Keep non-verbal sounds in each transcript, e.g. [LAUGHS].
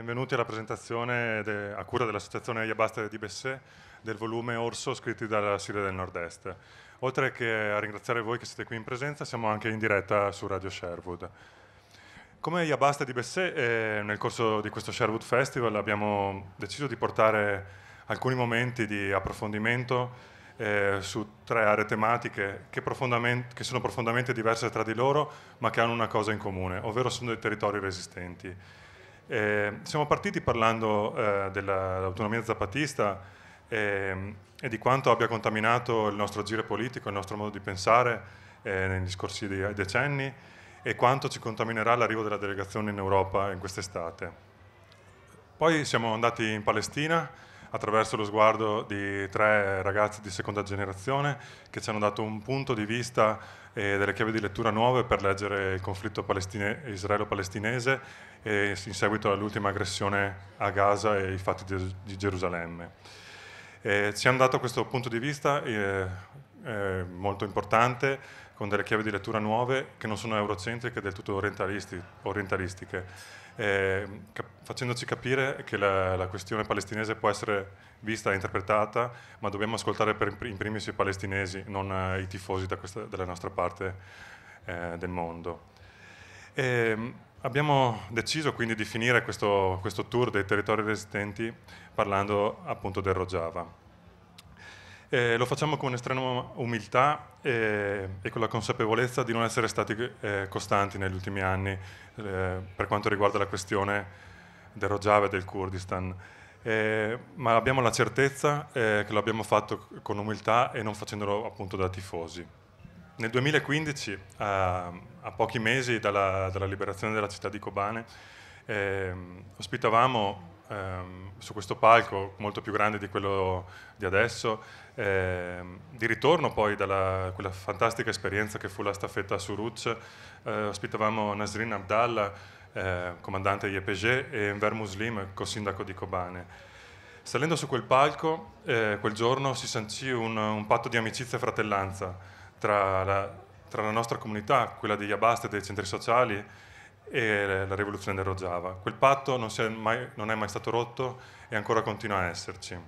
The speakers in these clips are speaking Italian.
Benvenuti alla presentazione de, a cura dell'associazione Iabaste di Bessè del volume Orso scritti dalla Siria del Nord-Est. Oltre che a ringraziare voi che siete qui in presenza, siamo anche in diretta su Radio Sherwood. Come Iabaste di Bessè, eh, nel corso di questo Sherwood Festival abbiamo deciso di portare alcuni momenti di approfondimento eh, su tre aree tematiche che, profondamente, che, sono profondamente diverse tra di loro, ma che hanno una cosa in comune, ovvero sono dei territori resistenti. Eh, siamo partiti parlando eh, dell'autonomia zapatista eh, e di quanto abbia contaminato il nostro agire politico, il nostro modo di pensare eh, negli scorsi decenni e quanto ci contaminerà l'arrivo della delegazione in Europa in quest'estate. Poi siamo andati in Palestina attraverso lo sguardo di tre ragazzi di seconda generazione che ci hanno dato un punto di vista e eh, delle chiavi di lettura nuove per leggere il conflitto palestine- israelo-palestinese e eh, in seguito all'ultima aggressione a Gaza e i fatti di, di Gerusalemme. E eh, ci hanno dato questo punto di vista eh, eh, molto importante con delle chiavi di lettura nuove che non sono eurocentriche, del tutto orientalistiche. Eh, facendoci capire che la, la, questione palestinese può essere vista e interpretata, ma dobbiamo ascoltare per, in primis i palestinesi, non eh, i tifosi questa, della nostra parte eh, del mondo. E ehm, abbiamo deciso quindi di finire questo, questo, tour dei territori resistenti parlando appunto del Rojava. E eh, lo facciamo con estrema umiltà e, eh, e, con la consapevolezza di non essere stati eh, costanti negli ultimi anni eh, per quanto riguarda la questione del Rojava e del Kurdistan, eh, ma abbiamo la certezza eh, che lo abbiamo fatto con umiltà e non facendolo appunto da tifosi. Nel 2015, a, a pochi mesi dalla, dalla, liberazione della città di Kobane, eh, ospitavamo ehm, su questo palco molto più grande di quello di adesso, eh, di ritorno poi da quella fantastica esperienza che fu la staffetta a Suruc, eh, ospitavamo Nasrin Abdallah, eh, comandante di EPG, e Enver Muslim, co-sindaco di Kobane. Salendo su quel palco, eh, quel giorno si sancì un, un, patto di amicizia e fratellanza tra la, tra la nostra comunità, quella degli Abaste e dei centri sociali, e la rivoluzione del Rojava. Quel patto non è, mai, non, è mai stato rotto e ancora continua a esserci.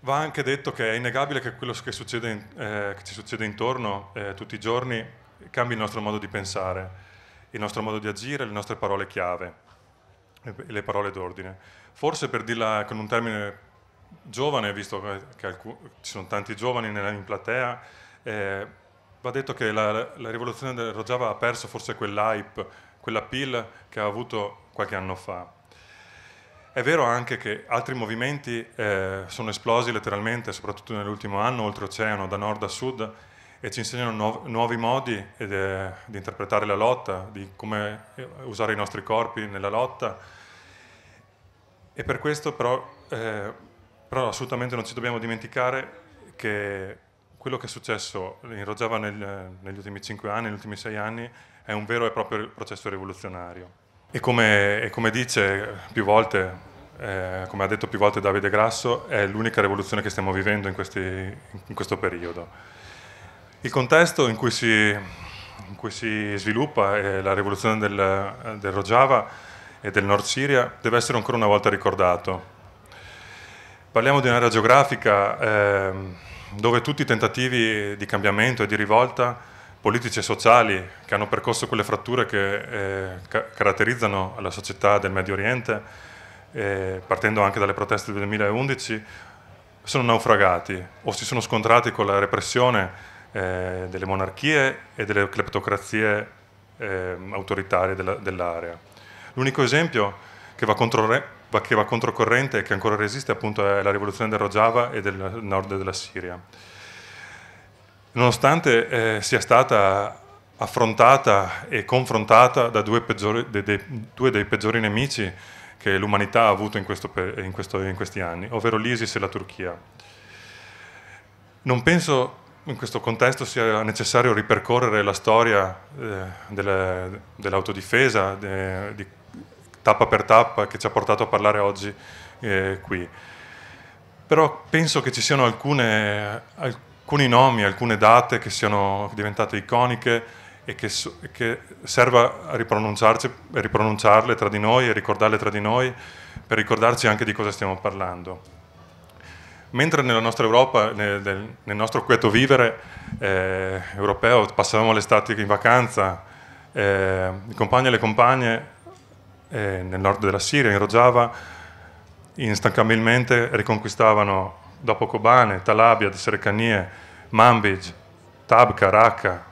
Va anche detto che è innegabile che quello che, succede, eh, che ci succede intorno eh, tutti i giorni cambi il nostro modo di pensare il nostro modo di agire, le nostre parole chiave, le parole d'ordine. Forse per dirla con un termine giovane, visto che ci sono tanti giovani in platea, eh, va detto che la, la rivoluzione del Rojava ha perso forse quell'hype, quell'appeal che ha avuto qualche anno fa. È vero anche che altri movimenti eh, sono esplosi letteralmente, soprattutto nell'ultimo anno, oltreoceano, da nord a sud, e ci insegnano no, nuovi modi ed, eh, di interpretare la lotta, di come eh, usare i nostri corpi nella lotta. E per questo però, eh, però assolutamente non ci dobbiamo dimenticare che quello che è successo in Rojava nel, negli ultimi cinque anni, negli ultimi sei anni, è un vero e proprio processo rivoluzionario. E come, e come dice più volte, eh, come ha detto più volte Davide Grasso, è l'unica rivoluzione che stiamo vivendo in, questi, in questo periodo. Il contesto in cui si, in cui si sviluppa eh, la rivoluzione del, del, Rojava e del Nord Siria deve essere ancora una volta ricordato. Parliamo di un'area geografica eh, dove tutti i tentativi di cambiamento e di rivolta politici e sociali che hanno percorso quelle fratture che eh, ca caratterizzano la società del Medio Oriente, eh, partendo anche dalle proteste del 2011, sono naufragati o si sono scontrati con la repressione eh, delle monarchie e delle cleptocrazie eh, autoritarie della, dell'area. L'unico esempio che va, contro, che va controcorrente e che ancora resiste appunto è la rivoluzione del Rojava e del nord della Siria. Nonostante eh, sia stata affrontata e confrontata da due, peggiori, de, de, due dei peggiori nemici che l'umanità ha avuto in, questo, in, questo, in, questi anni, ovvero l'ISIS e la Turchia. Non penso in questo contesto sia necessario ripercorrere la storia eh, delle, dell'autodifesa, de, di tappa per tappa, che ci ha portato a parlare oggi eh, qui. Però penso che ci siano alcune, alcuni nomi, alcune date che siano diventate iconiche e che, che serva a, a ripronunciarle tra di noi e ricordarle tra di noi per ricordarci anche di cosa stiamo parlando mentre nella nostra Europa, nel, nel nostro quieto vivere eh, europeo, passavamo l'estate in vacanza, eh, i compagni e le compagne eh, nel nord della Siria, in Rojava, instancabilmente riconquistavano dopo Kobane, Talabia, Serekanie, Manbij, Tabka, Raqqa,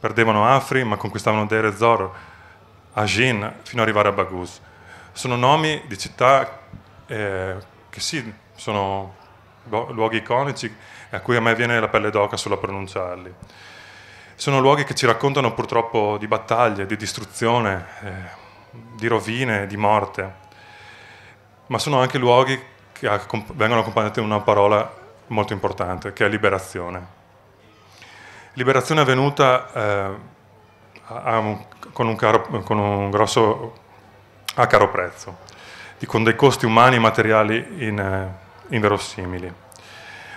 perdevano Afri ma conquistavano Deir Zor, Ajin, fino ad arrivare a Baghuz. Sono nomi di città eh, che sì, sono luoghi iconici a cui a me viene la pelle d'oca solo a pronunciarli. Sono luoghi che ci raccontano purtroppo di battaglie, di distruzione, eh, di rovine, di morte, ma sono anche luoghi che vengono accompagnati da una parola molto importante, che è liberazione. Liberazione è avvenuta eh, a un, con, un caro, con un grosso a caro prezzo, con dei costi umani e materiali in, eh, inverosimili.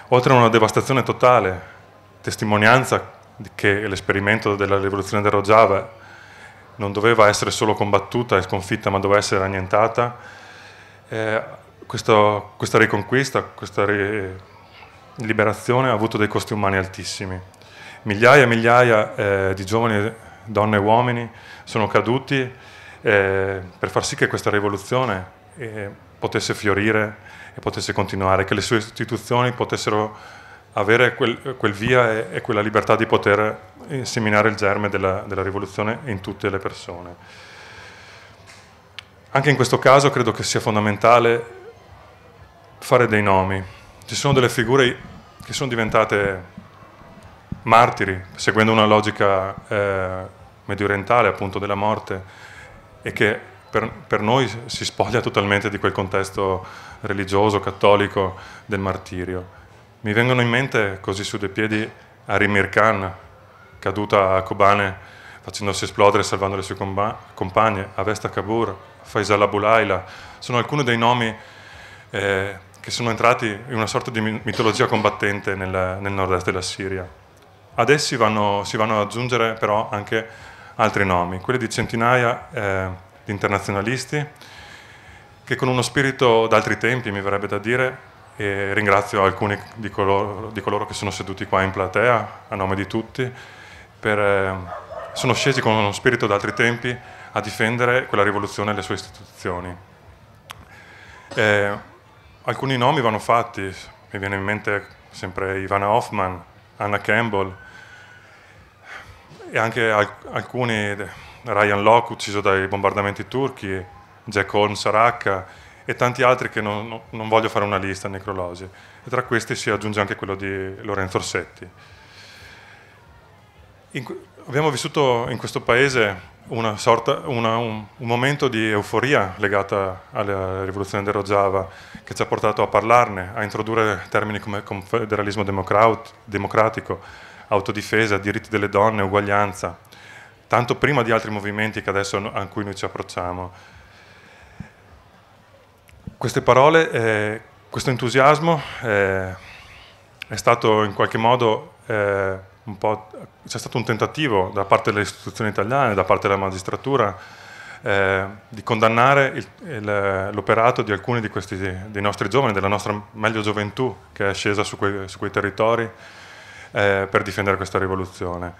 Oltre a una devastazione totale, testimonianza che l'esperimento della rivoluzione del Rojava non doveva essere solo combattuta e sconfitta, ma doveva essere annientata, eh, questo, questa riconquista, questa ri liberazione ha avuto dei costi umani altissimi. Migliaia e migliaia eh, di giovani donne e uomini sono caduti eh, per far sì che questa rivoluzione eh, potesse fiorire e potesse continuare, che le sue istituzioni potessero avere quel, quel via e, e, quella libertà di poter eh, seminare il germe della, della rivoluzione in tutte le persone. Anche in questo caso credo che sia fondamentale fare dei nomi. Ci sono delle figure che sono diventate martiri, seguendo una logica eh, orientale, appunto della morte, e che per, per noi si spoglia totalmente di quel contesto religioso, cattolico del martirio. Mi vengono in mente così su due piedi Arimir Khan, caduta a Kobane facendosi esplodere e salvando le sue compagne, Avesta Kabur, Faisal Abulaila, sono alcuni dei nomi eh, che sono entrati in una sorta di mitologia combattente nel, nel nord-est della Siria. Ad essi vanno, si vanno ad aggiungere però anche altri nomi, quelli di centinaia eh, di internazionalisti, che con uno spirito d'altri tempi, mi verrebbe da dire, e ringrazio alcuni di coloro, di coloro, che sono seduti qua in platea, a nome di tutti, per, eh, sono scesi con uno spirito d'altri tempi a difendere quella rivoluzione e le sue istituzioni. Eh, alcuni nomi vanno fatti, mi viene in mente sempre Ivana Hoffman, Anna Campbell e anche alc alcuni Ryan Locke ucciso dai bombardamenti turchi, Jack Holmes a Raqqa e tanti altri che non, non voglio fare una lista necrologi. E tra questi si aggiunge anche quello di Lorenzo Orsetti. In, abbiamo vissuto in questo paese una sorta, una, un, un, momento di euforia legata alla rivoluzione del Rojava che ci ha portato a parlarne, a introdurre termini come confederalismo democratico, autodifesa, diritti delle donne, uguaglianza tanto prima di altri movimenti che adesso, a cui noi ci approcciamo. Queste parole, eh, questo entusiasmo eh, è stato in qualche modo eh, un po', c'è stato un tentativo da parte delle istituzioni italiane, da parte della magistratura, eh, di condannare l'operato di alcuni di questi, dei nostri giovani, della nostra meglio gioventù che è scesa su quei, su quei territori eh, per difendere questa rivoluzione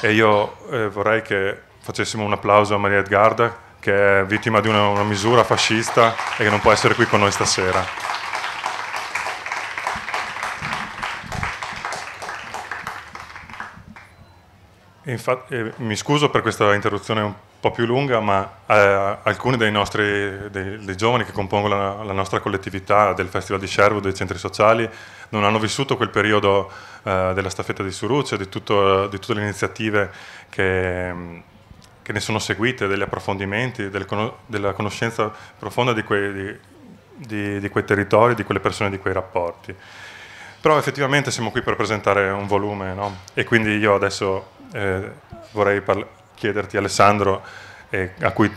e io eh, vorrei che facessimo un applauso a Maria Edgarda che è vittima di una, una misura fascista e che non può essere qui con noi stasera. Infatti, eh, mi scuso per questa interruzione un po' po' più lunga, ma eh, alcuni dei nostri dei, dei giovani che compongono la, la, nostra collettività del Festival di Sherwood, dei centri sociali, non hanno vissuto quel periodo eh, della staffetta di Suruccio, di, di tutte le iniziative che, che, ne sono seguite, degli approfondimenti, del, della conoscenza profonda di quei, di, di, di quei territori, di quelle persone, di quei rapporti. Però effettivamente siamo qui per presentare un volume no? e quindi io adesso eh, vorrei parlare chiederti Alessandro, eh, a cui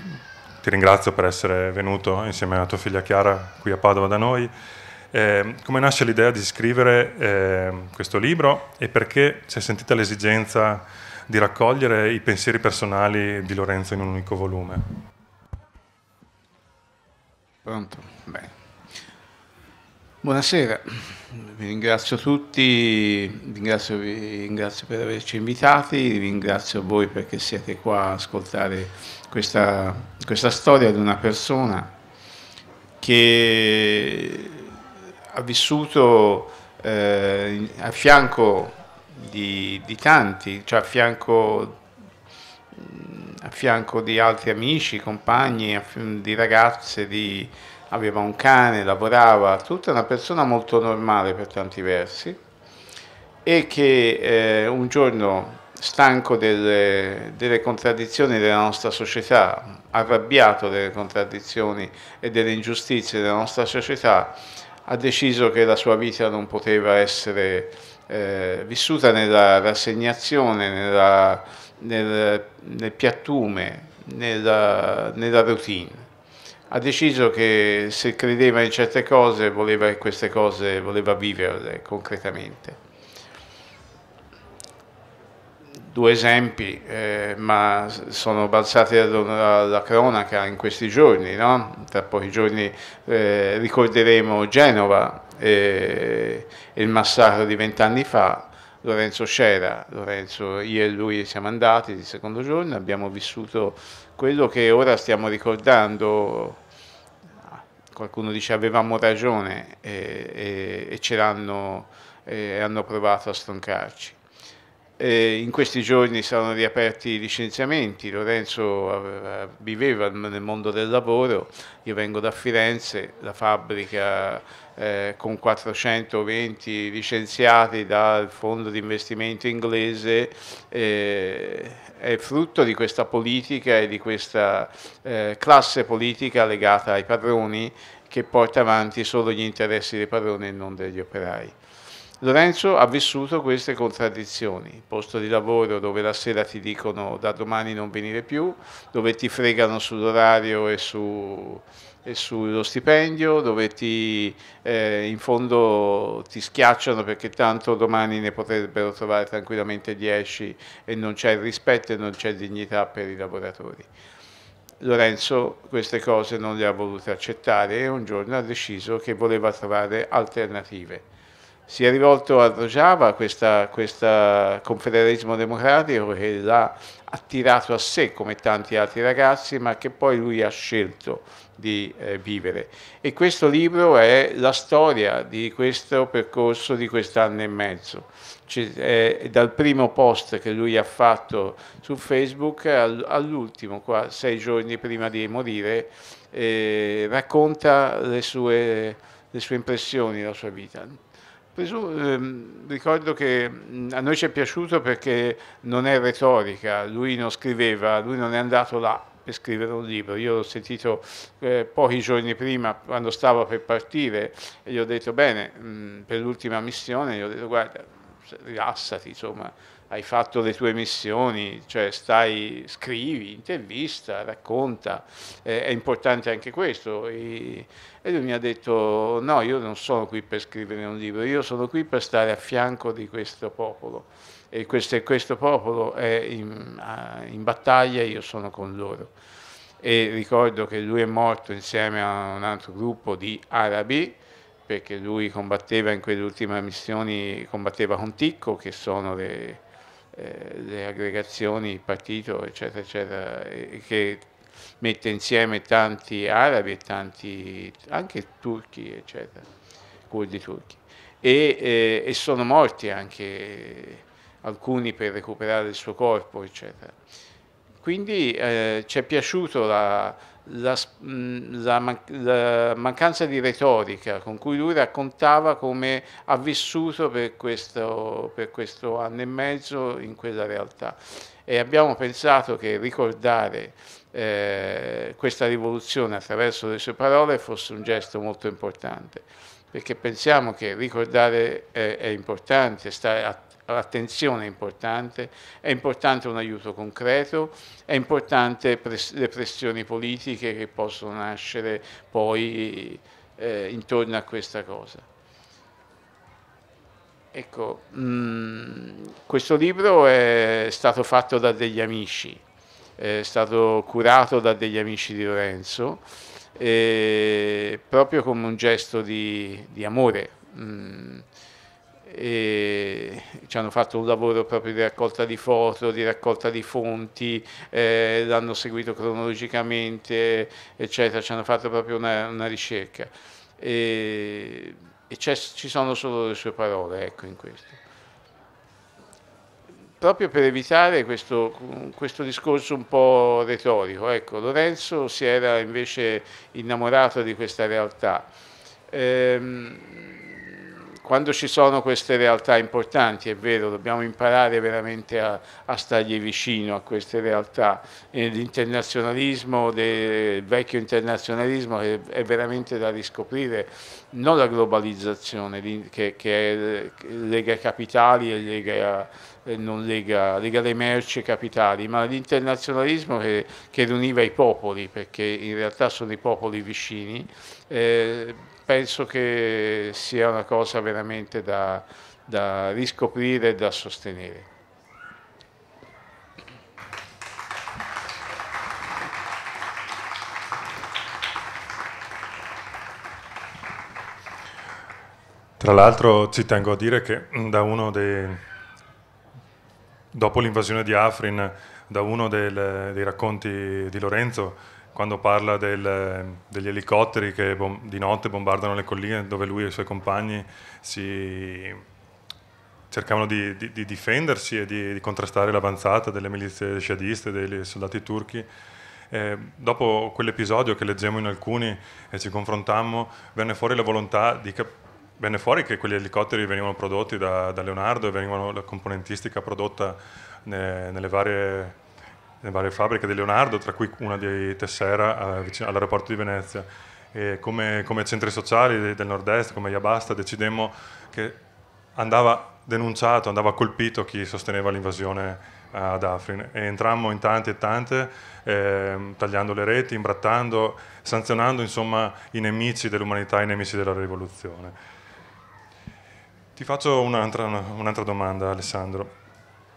ti ringrazio per essere venuto insieme a tua figlia Chiara qui a Padova da noi, eh, come nasce l'idea di scrivere eh, questo libro e perché si è sentita l'esigenza di raccogliere i pensieri personali di Lorenzo in un unico volume? Pronto? Beh. Buonasera, vi ringrazio tutti, ringrazio, vi ringrazio per averci invitati, ringrazio voi perché siete qua a ascoltare questa, questa storia di una persona che ha vissuto eh, a fianco di, di tanti, cioè a fianco, a fianco, di altri amici, compagni, di ragazze, di aveva un cane, lavorava, tutta una persona molto normale per tanti versi e che eh, un giorno stanco delle, delle, contraddizioni della nostra società, arrabbiato delle contraddizioni e delle ingiustizie della nostra società, ha deciso che la sua vita non poteva essere eh, vissuta nella rassegnazione, nella, nel, nel piattume, nella, nella routine ha deciso che se credeva in certe cose voleva che queste cose voleva viverle concretamente. Due esempi, eh, ma sono balzati alla, cronaca in questi giorni, no? tra pochi giorni eh, ricorderemo Genova e eh, il massacro di vent'anni fa, Lorenzo Scera, Lorenzo, io e lui siamo andati il secondo giorno, abbiamo vissuto quello che ora stiamo ricordando qualcuno dice avevamo ragione e, e, e ce l'hanno e hanno provato a stroncarci. E in questi giorni sono riaperti i licenziamenti, Lorenzo viveva nel mondo del lavoro, io vengo da Firenze, la fabbrica eh, con 420 licenziati dal fondo di investimento inglese eh, è frutto di questa politica e di questa eh, classe politica legata ai padroni che porta avanti solo gli interessi dei padroni e non degli operai. Lorenzo ha vissuto queste contraddizioni, posto di lavoro dove la sera ti dicono da domani non venire più, dove ti fregano sull'orario e su sullo stipendio dove ti, eh, in fondo ti schiacciano perché tanto domani ne potrebbero trovare tranquillamente 10 e non c'è rispetto e non c'è dignità per i lavoratori. Lorenzo queste cose non le ha volute accettare e un giorno ha deciso che voleva trovare alternative. Si è rivolto a Rojava, questo confederalismo democratico che l'ha attirato a sé come tanti altri ragazzi, ma che poi lui ha scelto di eh, vivere. E questo libro è la storia di questo percorso di quest'anno e mezzo. Cioè, dal primo post che lui ha fatto su Facebook all'ultimo, qua, sei giorni prima di morire, eh, racconta le sue, le sue impressioni, la sua vita. Gesù, ehm, ricordo che a noi ci è piaciuto perché non è retorica, lui non scriveva, lui non è andato là per scrivere un libro. Io l'ho sentito eh, pochi giorni prima quando stavo per partire e gli ho detto bene, mh, per l'ultima missione, gli ho detto guarda, rilassati, insomma, hai fatto le tue missioni, cioè stai, scrivi, intervista, racconta, eh, è importante anche questo. E, e, lui mi ha detto, no, io non sono qui per scrivere un libro, io sono qui per stare a fianco di questo popolo. E questo, questo popolo è in, in battaglia e io sono con loro. E ricordo che lui è morto insieme a un altro gruppo di arabi, perché lui combatteva in quelle ultime missioni, combatteva con Ticco, che sono le, eh, le aggregazioni, il partito, eccetera, eccetera, che mette insieme tanti arabi e tanti, anche turchi, eccetera, curdi turchi. E, eh, e sono morti anche alcuni per recuperare il suo corpo, eccetera. Quindi eh, ci è piaciuto la, la, la, la, mancanza di retorica con cui lui raccontava come ha vissuto per questo, per questo anno e mezzo in quella realtà. E abbiamo pensato che ricordare eh, questa rivoluzione attraverso le sue parole fosse un gesto molto importante, perché pensiamo che ricordare è, eh, è importante, stare, l'attenzione è importante, è importante un aiuto concreto, è importante pres le pressioni politiche che possono nascere poi eh, intorno a questa cosa. Ecco, mh, mm, questo libro è stato fatto da degli amici, è stato curato da degli amici di Lorenzo, proprio come un gesto di, di amore. Mh, mm, e ci hanno fatto un lavoro proprio di raccolta di foto, di raccolta di fonti, eh, l'hanno seguito cronologicamente, eccetera, ci hanno fatto proprio una, una ricerca. E, e ci sono solo le sue parole, ecco, in questo. Proprio per evitare questo, questo discorso un po' retorico, ecco, Lorenzo si era invece innamorato di questa realtà. Ehm, quando ci sono queste realtà importanti, è vero, dobbiamo imparare veramente a, a stargli vicino a queste realtà. L'internazionalismo, il vecchio internazionalismo è, è, veramente da riscoprire, non la globalizzazione che, che lega capitali e lega, non lega, lega le merci e capitali, ma l'internazionalismo che, che riuniva i popoli, perché in realtà sono i popoli vicini. Eh, penso che sia una cosa veramente da, da riscoprire e da sostenere. Tra l'altro ci tengo a dire che dei, dopo l'invasione di Afrin, da uno del, dei racconti di Lorenzo, quando parla del, degli elicotteri che di notte bombardano le colline dove lui e i suoi compagni si cercavano di, di, di difendersi e di, di contrastare l'avanzata delle milizie sciadiste, dei soldati turchi. Eh, dopo quell'episodio che leggemmo in alcuni e ci confrontammo, venne fuori la volontà di capire venne fuori che quegli elicotteri venivano prodotti da, da Leonardo e venivano la componentistica prodotta ne, nelle varie le varie fabbriche di Leonardo, tra cui una di Tessera eh, vicino, all'aeroporto di Venezia. E come, come centri sociali del nord-est, come Iabasta, decidemmo che andava denunciato, andava colpito chi sosteneva l'invasione eh, ad Afrin e entrammo in tante e tante eh, tagliando le reti, imbrattando, sanzionando insomma i nemici dell'umanità, i nemici della rivoluzione. Ti faccio un'altra, un'altra domanda Alessandro.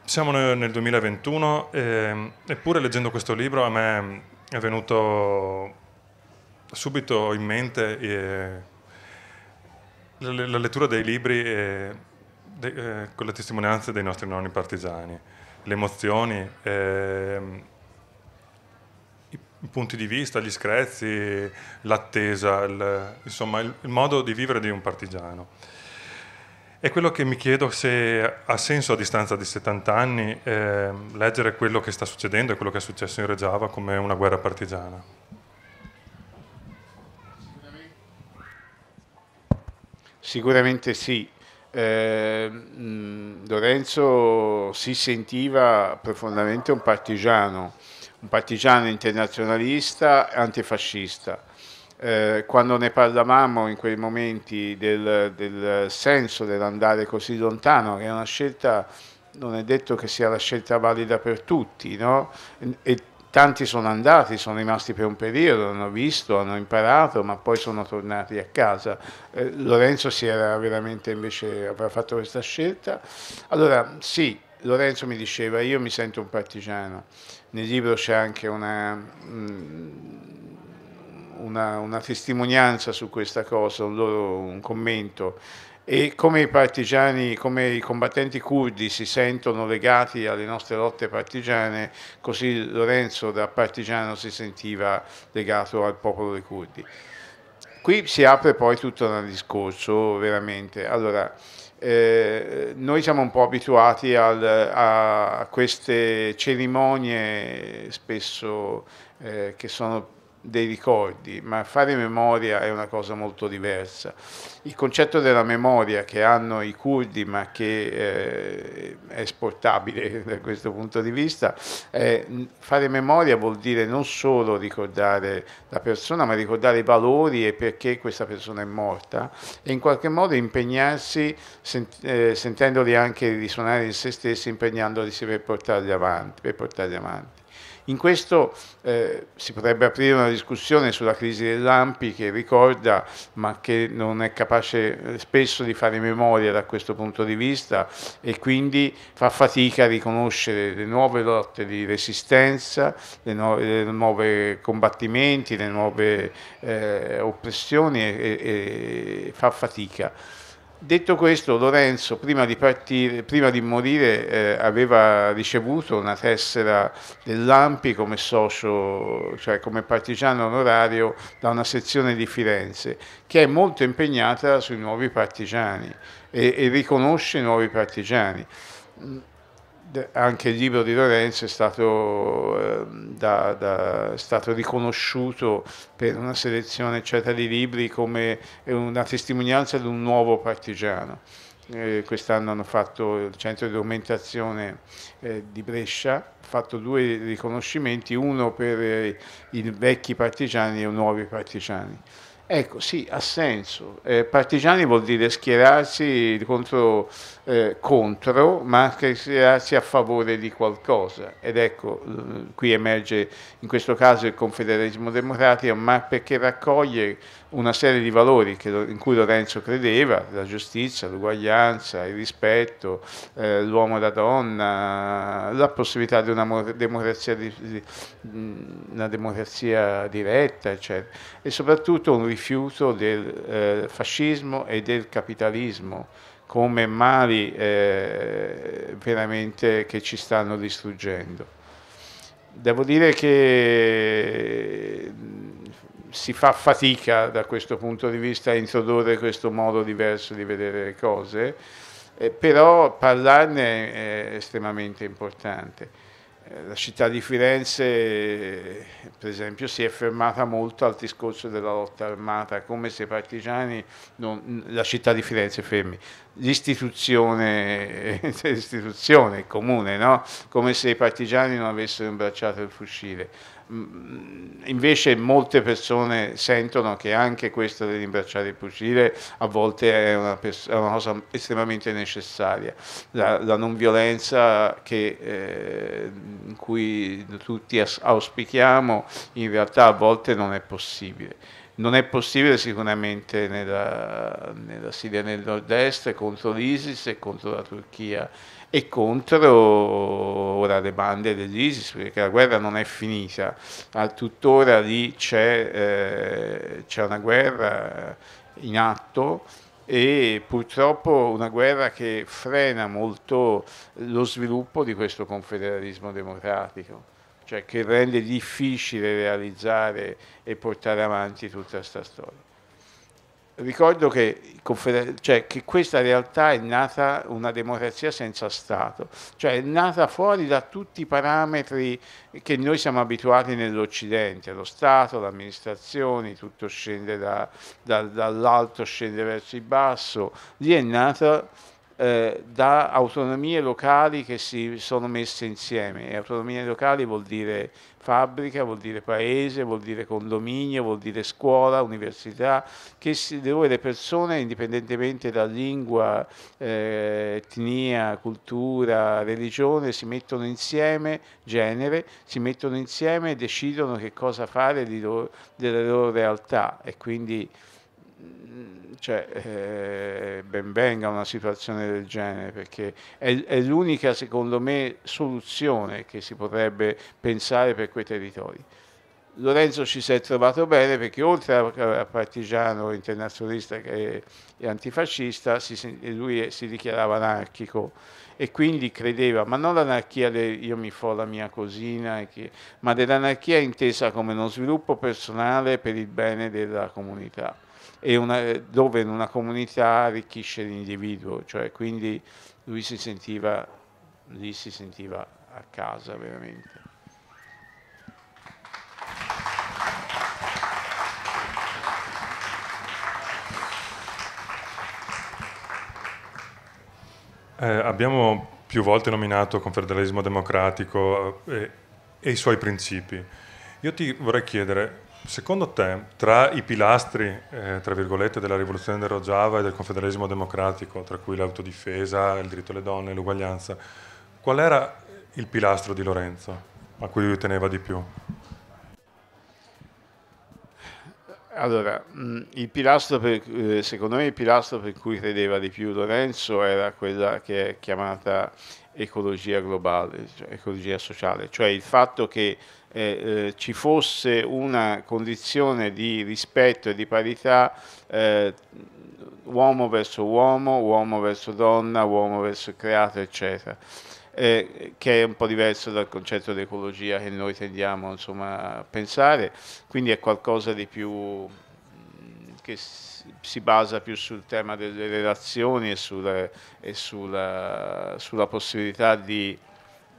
Siamo nel 2021, e, ehm, eppure leggendo questo libro a me è venuto subito in mente eh, la, la, lettura dei libri eh, de, eh, con le testimonianze dei nostri nonni partigiani, le emozioni, ehm, i, i punti di vista, gli screzi, l'attesa, il, insomma il, il modo di vivere di un partigiano. È quello che mi chiedo se ha senso a distanza di 70 anni eh, leggere quello che sta succedendo e quello che è successo in Reggiava come una guerra partigiana. Sicuramente sì. Eh, Lorenzo si sentiva profondamente un partigiano, un partigiano internazionalista, antifascista eh, quando ne parlavamo in quei momenti del, del senso dell'andare così lontano, che è una scelta, non è detto che sia la scelta valida per tutti, no? E, tanti sono andati, sono rimasti per un periodo, hanno visto, hanno imparato, ma poi sono tornati a casa. Eh, Lorenzo si era veramente invece, aveva fatto questa scelta. Allora, sì, Lorenzo mi diceva, io mi sento un partigiano. Nel libro c'è anche una... Mm, una, una, testimonianza su questa cosa, un, loro, un commento. E come i partigiani, come i combattenti curdi si sentono legati alle nostre lotte partigiane, così Lorenzo da partigiano si sentiva legato al popolo dei curdi. Qui si apre poi tutto un discorso veramente. Allora, eh, noi siamo un po' abituati al, a queste cerimonie spesso eh, che sono dei ricordi, ma fare memoria è una cosa molto diversa. Il concetto della memoria che hanno i curdi, ma che eh, è esportabile [LAUGHS] da questo punto di vista, è, fare memoria vuol dire non solo ricordare la persona, ma ricordare i valori e perché questa persona è morta e in qualche modo impegnarsi sent eh, sentendoli anche risuonare in se stessi, impegnandosi per portarli avanti. Per portarli avanti. In questo eh, si potrebbe aprire una discussione sulla crisi dei lampi che ricorda ma che non è capace eh, spesso di fare memoria da questo punto di vista e quindi fa fatica a riconoscere le nuove lotte di resistenza, le, no le nuove combattimenti, le nuove eh, oppressioni e, e, e fa fatica. Detto questo, Lorenzo prima di, partire, prima di morire eh, aveva ricevuto una tessera dell'Ampi come socio, cioè come partigiano onorario da una sezione di Firenze, che è molto impegnata sui nuovi partigiani e, e riconosce i nuovi partigiani anche il libro di Lorenzo è stato, eh, da, da, è stato, riconosciuto per una selezione certa di libri come eh, una testimonianza di un nuovo partigiano. Eh, quest'anno hanno fatto il centro di documentazione eh, di Brescia, fatto due riconoscimenti, uno per eh, i vecchi partigiani e i nuovi partigiani. Ecco, sì, ha senso. Eh, partigiani vuol dire schierarsi contro, eh, contro, ma anche schierarsi a favore di qualcosa. Ed ecco, eh, qui emerge in questo caso il confederalismo democratico, ma perché raccoglie una serie di valori che, in cui Lorenzo credeva, la giustizia, l'uguaglianza, il rispetto, eh, l'uomo e la donna, la possibilità di una democrazia, di, di, una democrazia diretta, eccetera, e soprattutto un rifiuto del eh, fascismo e del capitalismo come mali eh, veramente che ci stanno distruggendo. Devo dire che si fa fatica da questo punto di vista a introdurre questo modo diverso di vedere le cose, eh, però parlarne è estremamente importante. Eh, la città di Firenze, per esempio, si è fermata molto al discorso della lotta armata, come se i partigiani, non, la città di Firenze fermi, l'istituzione, [LAUGHS] il comune, no? come se i partigiani non avessero imbracciato il fucile Mm, invece molte persone sentono che anche questo di rimbracciare e cucire a volte è una, è una cosa estremamente necessaria. La, la non violenza che, eh, in cui tutti auspichiamo in realtà a volte non è possibile. Non è possibile sicuramente nella, nella Siria nel nord-est contro l'ISIS e contro la Turchia e contro ora le bande dell'ISIS, perché la guerra non è finita, ah, tuttora lì c'è, eh, c'è una guerra in atto e purtroppo una guerra che frena molto lo sviluppo di questo confederalismo democratico, cioè che rende difficile realizzare e portare avanti tutta questa storia ricordo che, cioè, che, questa realtà è nata una democrazia senza Stato, cioè è nata fuori da tutti i parametri che noi siamo abituati nell'Occidente, lo Stato, le amministrazioni, tutto scende da, da, dall'alto, scende verso il basso, lì è nata eh, da autonomie locali che si sono messe insieme. E autonomie locali vuol dire fabbrica, vuol dire paese, vuol dire condominio, vuol dire scuola, università, che si, dove le persone, indipendentemente da lingua, eh, etnia, cultura, religione, si mettono insieme, genere, si mettono insieme e decidono che cosa fare loro, della loro realtà. E quindi cioè, eh, ben venga una situazione del genere, perché è, è l'unica, secondo me, soluzione che si potrebbe pensare per quei territori. Lorenzo ci si è trovato bene perché oltre a partigiano, internazionalista e antifascista, lui si dichiarava anarchico e quindi credeva, ma non l'anarchia del io mi fo la mia cosina, ma dell'anarchia intesa come uno sviluppo personale per il bene della comunità una, eh, dove in una comunità arricchisce l'individuo, cioè quindi lui si sentiva, lì si sentiva a casa veramente. Eh, abbiamo più volte nominato confederalismo democratico eh, e, e i suoi principi. Io ti vorrei chiedere Secondo te, tra i pilastri, eh, tra virgolette, della rivoluzione del Rojava e del confederalismo democratico, tra cui l'autodifesa, il diritto alle donne, l'uguaglianza, qual era il pilastro di Lorenzo a cui lui teneva di più? Allora, mm, il pilastro per, eh, secondo me il pilastro per cui credeva di più Lorenzo era quella che è chiamata ecologia globale, cioè ecologia sociale, cioè il fatto che eh, eh, ci fosse una condizione di rispetto e di parità eh, uomo verso uomo, uomo verso donna, uomo verso creato, eccetera. Eh, che è un po' diverso dal concetto di ecologia che noi tendiamo insomma, a pensare, quindi è qualcosa di più mm, che si basa più sul tema delle relazioni e sulla, e sulla, sulla possibilità di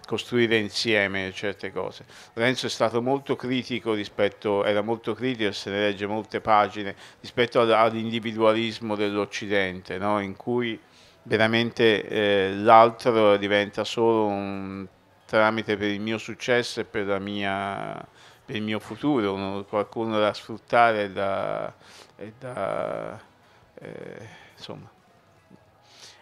costruire insieme certe cose. Lorenzo è stato molto critico rispetto, era molto critico, se ne legge molte pagine, rispetto all'individualismo dell'Occidente, no? in cui veramente eh, l'altro diventa solo un tramite per il mio successo e per, mia, per il mio futuro, uno, qualcuno da sfruttare e da... E da eh, insomma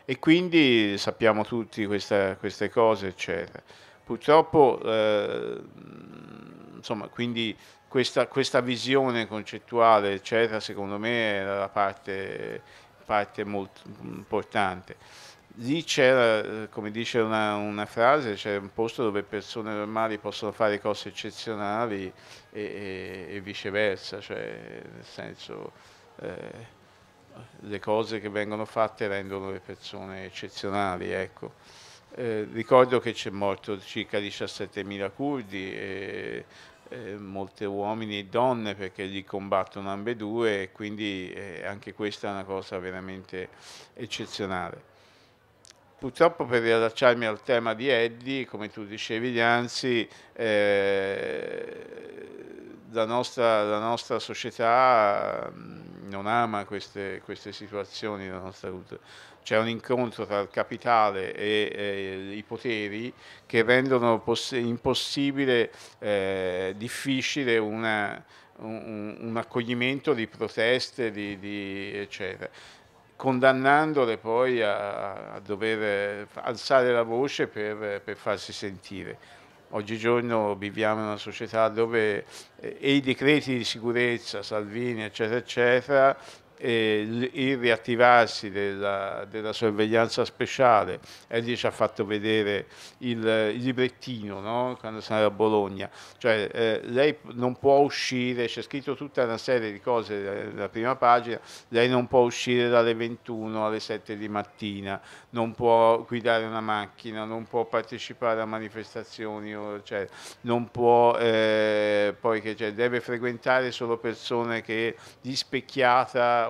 e quindi sappiamo tutti questa, queste cose, eccetera. Purtroppo, eh, insomma, quindi questa, questa, visione concettuale, eccetera, secondo me era la parte, parte molto importante. Lì c'era, eh, come dice una, una frase, c'è un posto dove persone normali possono fare cose eccezionali e, e, e viceversa, cioè nel senso... Eh, le cose che vengono fatte rendono le persone eccezionali. Ecco. Eh, ricordo che c'è morto circa 17.000 curdi, e, eh, molte uomini e donne perché li combattono ambedue e quindi eh, anche questa è una cosa veramente eccezionale. Purtroppo per riallacciarmi al tema di Eddie, come tu dicevi Dianzi, eh, la, nostra, la, nostra, società mm, non ama queste, queste situazioni, la nostra cultura c'è un incontro tra il capitale e, e i poteri che rendono impossibile, eh, difficile una, un, un, accoglimento di proteste, di, di eccetera condannandole poi a, a, dover alzare la voce per, per farsi sentire. Oggigiorno viviamo in una società dove eh, e i decreti di sicurezza, Salvini, eccetera, eccetera, il riattivarsi della, della, sorveglianza speciale, egli ci ha fatto vedere il, il librettino no? quando sarà a Bologna, cioè eh, lei non può uscire, c'è scritto tutta una serie di cose nella eh, prima pagina, lei non può uscire dalle 21 alle 7 di mattina, non può guidare una macchina, non può partecipare a manifestazioni, cioè, non può, eh, poi che, cioè, deve frequentare solo persone che gli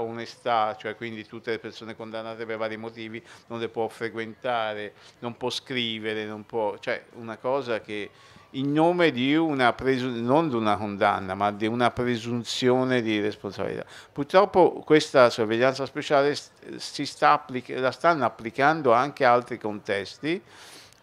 onestà, cioè quindi tutte le persone condannate per vari motivi non le può frequentare, non può scrivere, non può, cioè una cosa che in nome di una presunzione, non di una condanna, ma di una presunzione di responsabilità. Purtroppo questa sorveglianza speciale si sta applic- la stanno applicando anche a altri contesti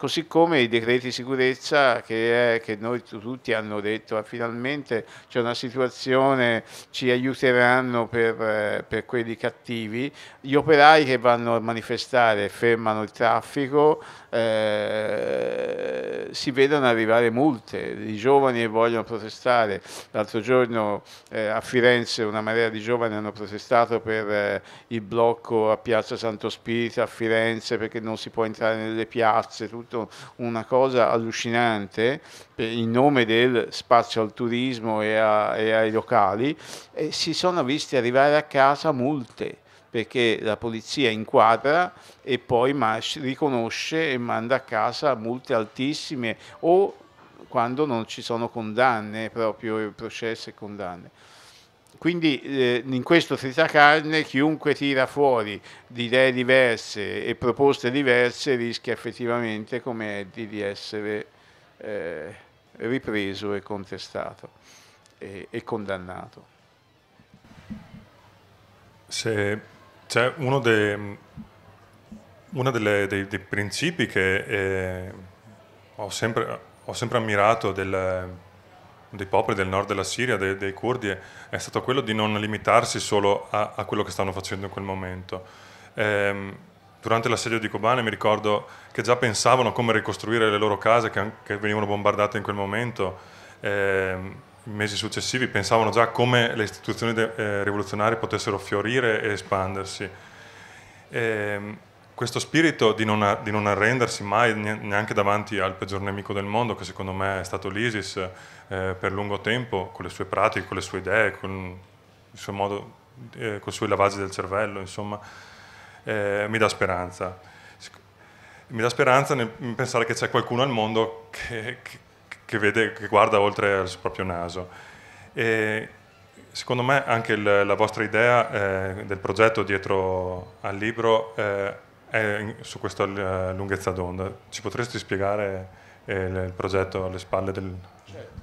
così come i decreti di sicurezza che, è, eh, che noi tutti hanno detto ah, finalmente c'è una situazione, ci aiuteranno per, eh, per, quelli cattivi, gli operai che vanno a manifestare fermano il traffico, eh, si vedono arrivare multe, i giovani che vogliono protestare, l'altro giorno eh, a Firenze una marea di giovani hanno protestato per eh, il blocco a Piazza Santo Spirito a Firenze perché non si può entrare nelle piazze, tutto fatto una cosa allucinante eh, in nome del spazio al turismo e, a, e ai locali e si sono visti arrivare a casa multe perché la polizia inquadra e poi riconosce e manda a casa multe altissime o quando non ci sono condanne, proprio eh, processi e condanne. Quindi eh, in questo senza carne chiunque tira fuori di idee diverse e proposte diverse rischia effettivamente come Eddie di essere eh, ripreso e contestato e, e condannato. Se c'è uno, de, uno delle, dei, dei, principi che eh, ho, sempre, ho, sempre, ammirato del dei popoli del nord della Siria, dei, dei curdi, è, è, stato quello di non limitarsi solo a, a quello che stanno facendo in quel momento. Ehm, durante l'assedio di Kobane mi ricordo che già pensavano come ricostruire le loro case che, che venivano bombardate in quel momento. Ehm, I mesi successivi pensavano già come le istituzioni de, eh, rivoluzionarie potessero fiorire e espandersi. Ehm, questo spirito di non, di non, arrendersi mai neanche davanti al peggior nemico del mondo, che secondo me è stato l'ISIS eh, per lungo tempo, con le sue pratiche, con le sue idee, con il suo modo, eh, con i suoi lavaggi del cervello, insomma, eh, mi dà speranza. Mi dà speranza nel pensare che c'è qualcuno al mondo che, che, che, vede, che guarda oltre al proprio naso. E, secondo me anche il, la vostra idea eh, del progetto dietro al libro eh, eh, su questa eh, lunghezza d'onda. Ci potresti spiegare eh, il progetto alle spalle del... Certo.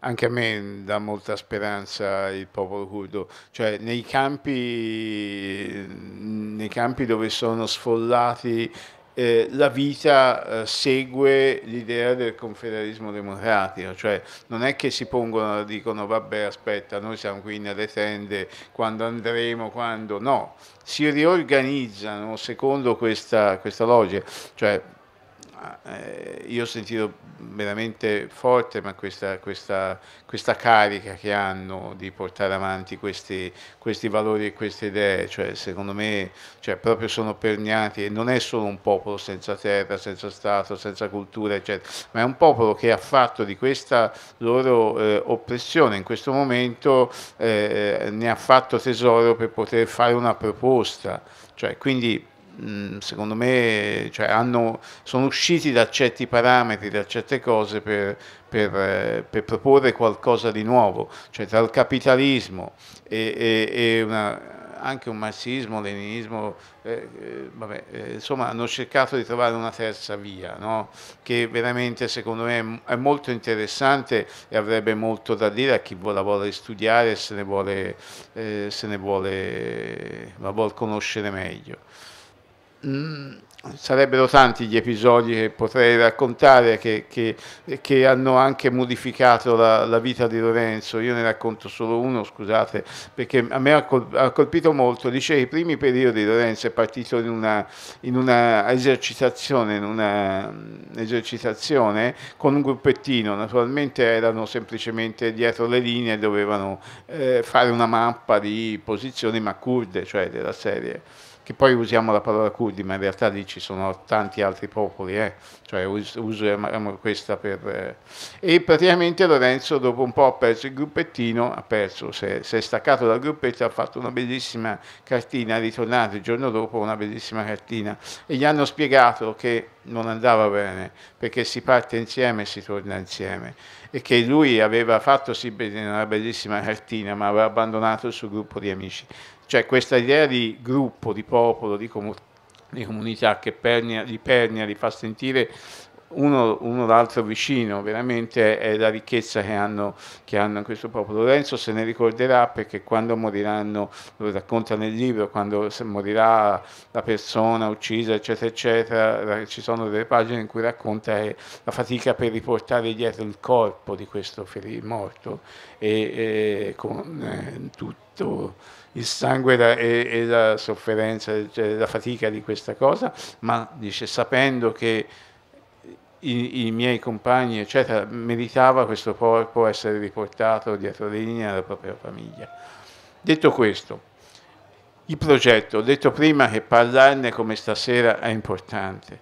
Anche a me dà molta speranza il popolo curdo, cioè nei campi, nei campi dove sono sfollati eh, la vita eh, segue l'idea del confederalismo democratico, cioè non è che si pongono e dicono vabbè aspetta noi siamo qui nelle tende, quando andremo, quando no, si riorganizzano secondo questa, questa logica, cioè Ah, eh, io ho sentito veramente forte questa, questa, questa, carica che hanno di portare avanti questi, questi valori e queste idee, cioè, secondo me cioè, proprio sono perniati e non è solo un popolo senza terra, senza Stato, senza cultura, eccetera, ma è un popolo che ha fatto di questa loro eh, oppressione in questo momento eh, eh ne ha fatto tesoro per poter fare una proposta. Cioè, quindi Mm, secondo me cioè, hanno, sono usciti da certi parametri, da certe cose per, per, eh, per proporre qualcosa di nuovo, cioè tra il capitalismo e, e, e una, anche un marxismo, leninismo, eh, eh vabbè, eh, insomma hanno cercato di trovare una terza via no? che veramente secondo me è molto interessante e avrebbe molto da dire a chi la vuole studiare e se ne vuole, eh, se ne vuole, la vuole conoscere meglio. Mm, sarebbero tanti gli episodi che potrei raccontare che, che, che hanno anche modificato la, la, vita di Lorenzo. Io ne racconto solo uno, scusate, perché a me ha colpito molto. Dice che i primi periodi Lorenzo è partito in una, in una esercitazione, in una mm, esercitazione con un gruppettino. Naturalmente erano semplicemente dietro le linee, dovevano eh, fare una mappa di posizioni, ma curde, cioè della serie che poi usiamo la parola curdi, ma in realtà lì ci sono tanti altri popoli, eh? cioè usiamo eh, eh, questa per... Eh. E praticamente Lorenzo dopo un po' ha perso il gruppettino, ha perso, si è, si è staccato dal gruppetto, ha fatto una bellissima cartina, è ritornato il giorno dopo una bellissima cartina e gli hanno spiegato che non andava bene, perché si parte insieme e si torna insieme e che lui aveva fatto sì una bellissima cartina ma aveva abbandonato il suo gruppo di amici cioè questa idea di gruppo, di popolo, di, comu- di comunità che Pernia, di Pernia li fa sentire uno, uno l'altro vicino, veramente è la ricchezza che hanno, che hanno, in questo popolo. Lorenzo se ne ricorderà perché quando moriranno, lo racconta nel libro, quando morirà la persona uccisa, eccetera, eccetera, ci sono delle pagine in cui racconta eh, la fatica per riportare dietro il corpo di questo ferito morto e, e con eh, tutto il sangue e, e la sofferenza, cioè la fatica di questa cosa, ma dice sapendo che i, i, miei compagni, eccetera, meritava questo corpo essere riportato dietro le linee alla propria famiglia. Detto questo, il progetto, ho detto prima che parlarne come stasera è importante,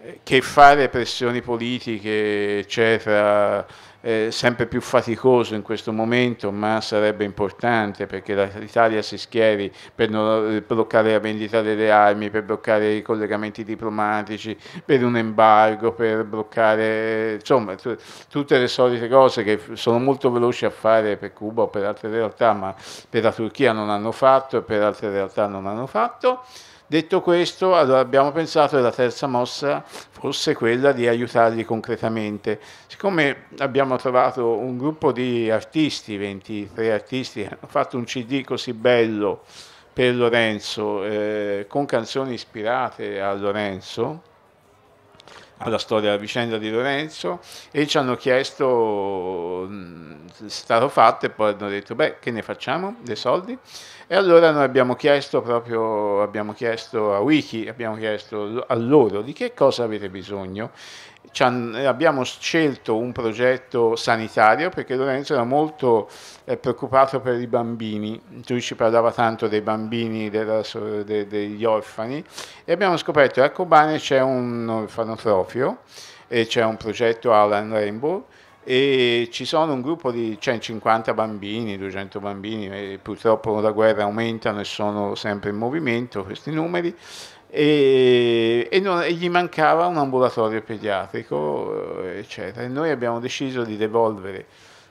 eh, che fare pressioni politiche, eccetera, eh, sempre più faticoso in questo momento, ma sarebbe importante perché l'Italia si schieri per non, eh, bloccare la vendita delle armi, per bloccare i collegamenti diplomatici, per un embargo, per bloccare insomma tutte le solite cose che sono molto veloci a fare per Cuba o per altre realtà, ma per la Turchia non hanno fatto e per altre realtà non hanno fatto. Detto questo, allora abbiamo pensato che la terza mossa fosse quella di aiutarli concretamente. Siccome abbiamo trovato un gruppo di artisti, 23 artisti, hanno fatto un CD così bello per Lorenzo, eh, con canzoni ispirate a Lorenzo, alla storia, alla vicenda di Lorenzo e ci hanno chiesto, mm, stato fatto e poi hanno detto, beh, che ne facciamo dei soldi? E allora noi abbiamo chiesto proprio, abbiamo chiesto a Wiki, abbiamo chiesto a loro di che cosa avete bisogno eh, abbiamo scelto un progetto sanitario perché Lorenzo era molto eh, preoccupato per i bambini, lui ci parlava tanto dei bambini, della, de, degli orfani e abbiamo scoperto che a Cobane c'è un orfanotrofio e c'è un progetto Alan Rainbow e ci sono un gruppo di 150 bambini, 200 bambini, purtroppo la guerra aumentano e sono sempre in movimento questi numeri, e, e, non, e, gli mancava un ambulatorio pediatrico, eh, eccetera. E noi abbiamo deciso di devolvere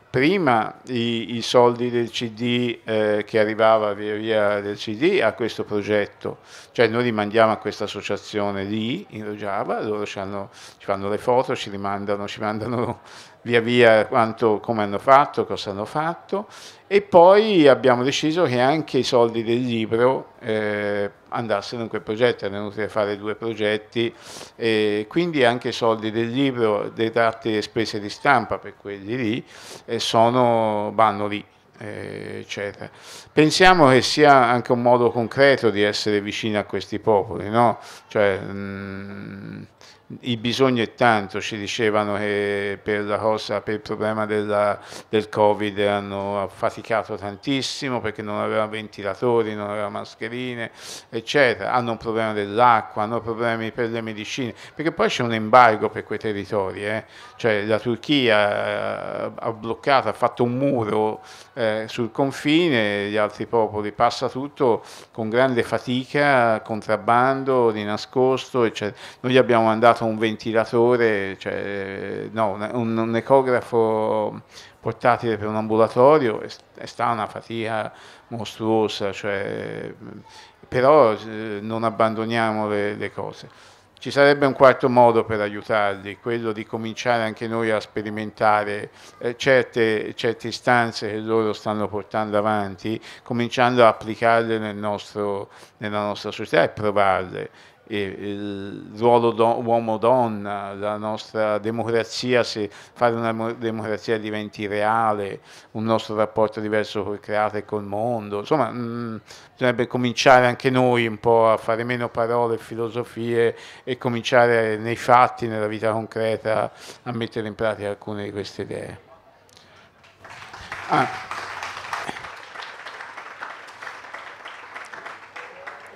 prima i, i soldi del CD eh, che arrivava via via del CD a questo progetto, cioè noi li mandiamo a questa associazione lì in Rojava, loro ci, hanno, ci fanno le foto, ci rimandano, ci mandano via via quanto, come hanno fatto, cosa hanno fatto e poi abbiamo deciso che anche i soldi del libro eh, andassero in quel progetto, erano venuti a fare due progetti, e quindi anche i soldi del libro, dei detratti e spese di stampa per quelli lì, eh, sono, vanno lì. Eh, eccetera. Pensiamo che sia anche un modo concreto di essere vicini a questi popoli, no? cioè, mh, mm, il bisogno è tanto, ci dicevano che per, la cosa, per il problema della, del Covid hanno faticato tantissimo perché non avevano ventilatori, non avevano mascherine, eccetera, hanno un problema dell'acqua, hanno problemi per le medicine, perché poi c'è un embargo per quei territori, eh? cioè la Turchia eh, ha bloccato, ha fatto un muro eh, sul confine, gli altri popoli, passa tutto con grande fatica, contrabbando, di nascosto, eccetera. Noi abbiamo mandato portato un ventilatore, cioè, no, un, un, ecografo portatile per un ambulatorio, è, è stata una fatica mostruosa, cioè, però eh, non abbandoniamo le, le cose. Ci sarebbe un quarto modo per aiutarli, quello di cominciare anche noi a sperimentare eh, certe, certe, istanze che loro stanno portando avanti, cominciando a applicarle nel nostro, nella nostra società e provarle il ruolo don, uomo-donna, la nostra democrazia, se fare una democrazia diventi reale, un nostro rapporto diverso col creato e col mondo, insomma mh, mm, bisognerebbe cominciare anche noi un po' a fare meno parole, e filosofie e cominciare nei fatti, nella vita concreta, a mettere in pratica alcune di queste idee. Ah.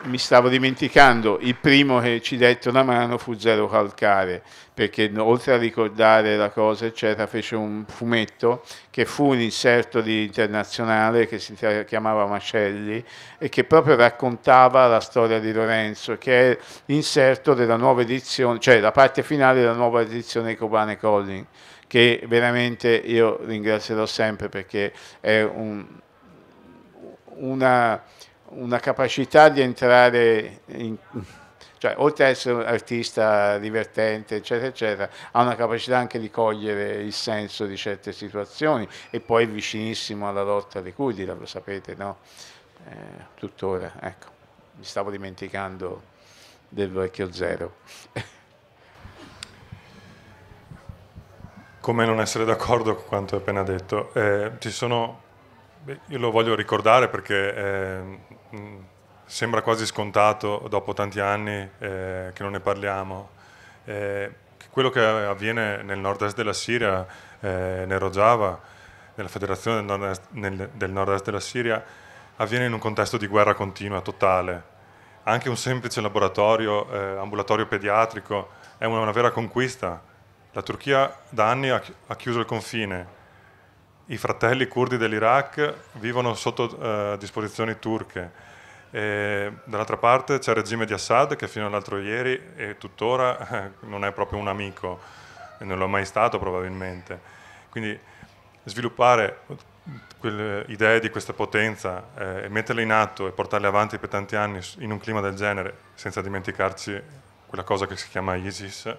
mi stavo dimenticando, il primo che ci dette una mano fu Zero Calcare, perché oltre a ricordare la cosa, eccetera, fece un fumetto che fu un inserto di internazionale che si chiamava Macelli e che proprio raccontava la storia di Lorenzo, che è l'inserto della nuova edizione, cioè la parte finale della nuova edizione Cobane Collin, che veramente io ringrazierò sempre perché è un, una una capacità di entrare in, cioè oltre ad essere un artista divertente, eccetera, eccetera, ha una capacità anche di cogliere il senso di certe situazioni e poi è vicinissimo alla lotta di Cudila, lo sapete, no? Eh, tuttora, ecco, mi stavo dimenticando del vecchio zero. Come non essere d'accordo con quanto hai appena detto? Eh, ci sono, beh, io lo voglio ricordare perché... Eh, sembra quasi scontato dopo tanti anni eh, che non ne parliamo. Eh, quello che avviene nel nord-est della Siria, eh, nel Rojava, nella federazione del nord-est, nel, del nord-est della Siria, avviene in un contesto di guerra continua, totale. Anche un semplice laboratorio eh, ambulatorio pediatrico è una, una, vera conquista. La Turchia da anni ha, chi- ha chiuso il confine, i fratelli curdi dell'Iraq vivono sotto eh, disposizioni turche. dall'altra parte c'è il regime di Assad che fino all'altro ieri e tuttora eh, non è proprio un amico, e non l'ha mai stato probabilmente. Quindi sviluppare quelle idee di questa potenza eh, e metterle in atto e portarle avanti per tanti anni in un clima del genere, senza dimenticarci quella cosa che si chiama ISIS,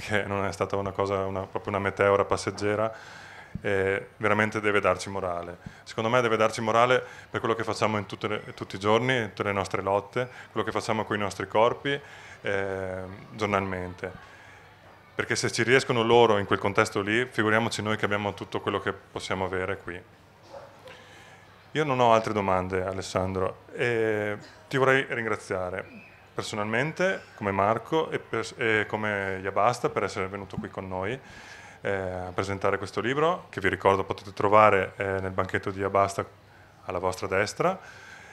che non è stata una cosa, una, proprio una meteora passeggera, e veramente deve darci morale. Secondo me deve darci morale per quello che facciamo le, tutti i giorni, in tutte le nostre lotte, quello che facciamo con i nostri corpi eh, giornalmente. Perché se ci riescono loro in quel contesto lì, figuriamoci noi che abbiamo tutto quello che possiamo avere qui. Io non ho altre domande, Alessandro, e ti vorrei ringraziare personalmente, come Marco e, per, e come Yabasta, per essere venuto qui con noi eh, a presentare questo libro, che vi ricordo potete trovare eh, nel banchetto di Abasta alla vostra destra,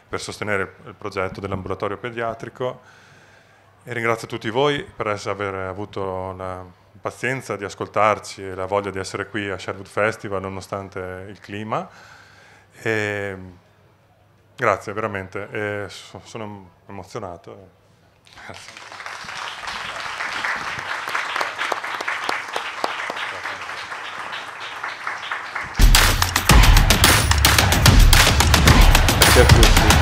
per sostenere il progetto dell'ambulatorio pediatrico. E ringrazio tutti voi per aver avuto la pazienza di ascoltarci e la voglia di essere qui a Sherwood Festival nonostante il clima. E grazie, veramente. E sono emozionato. Grazie. até a próxima.